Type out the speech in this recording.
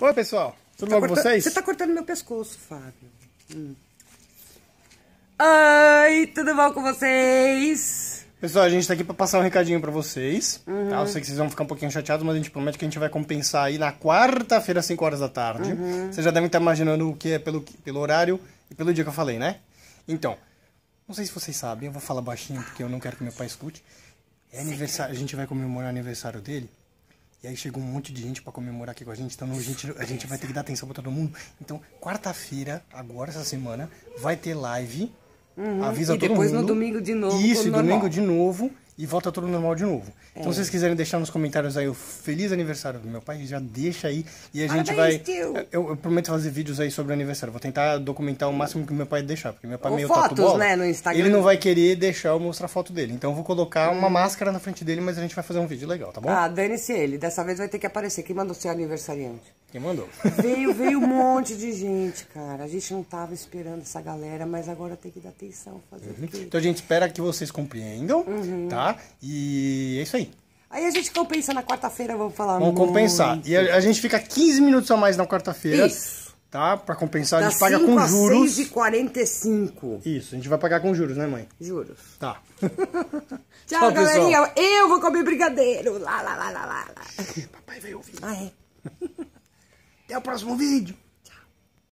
Oi, pessoal. Tudo tá bom com vocês? Você tá cortando meu pescoço, Fábio. Hum. Oi, tudo bom com vocês? Pessoal, a gente tá aqui pra passar um recadinho pra vocês. Tá? Uhum. Tá? Eu sei que vocês vão ficar um pouquinho chateados, mas a gente promete que a gente vai compensar aí na quarta-feira, às 5 horas da tarde. Uhum. Vocês já devem estar imaginando o que é pelo, pelo horário e pelo dia que eu falei, né? Então, não sei se vocês sabem, eu vou falar baixinho porque eu não quero que meu pai escute. É aniversário, a gente vai comemorar o aniversário dele e aí chegou um monte de gente para comemorar aqui com a gente, então a gente, a gente vai ter que dar atenção para todo mundo. Então, quarta-feira, agora essa semana, vai ter live. Uhum, avisa todo mundo. E depois no domingo de novo. Isso, e domingo normal. de novo e volta tudo normal de novo. Então, é. Então, se vocês quiserem deixar nos comentários aí o feliz aniversário do meu pai, já deixa aí e a gente Parabéns, vai. Eu, eu, prometo fazer vídeos aí sobre o aniversário. Vou tentar documentar o máximo que meu pai deixar, porque meu pai Ou é meio fotos, tatu bola. né, no Instagram. Ele não vai querer deixar eu mostrar a foto dele. Então, eu vou colocar hum. uma máscara na frente dele, mas a gente vai fazer um vídeo legal, tá bom? Ah, dane-se ele. Dessa vez vai ter que aparecer. Quem mandou ser aniversariante? Quem mandou? Veio, veio um monte de gente, cara. A gente não tava esperando essa galera, mas agora tem que dar atenção fazer uhum. Então a gente espera que vocês compreendam, uhum. tá? E é isso aí. Aí a gente compensa na quarta-feira, vamos falar Vamos muito. compensar. E a, a, gente fica 15 minutos a mais na quarta-feira. Isso. Tá? Pra compensar, a gente paga com a juros. 6 e 45. Isso, a gente vai pagar com juros, né, mãe? Juros. Tá. Tchau, Tchau galerinha. Eu vou comer brigadeiro. Lá, lá, lá, lá, lá. Papai vai ouvir. Ah, é. Até o próximo vídeo.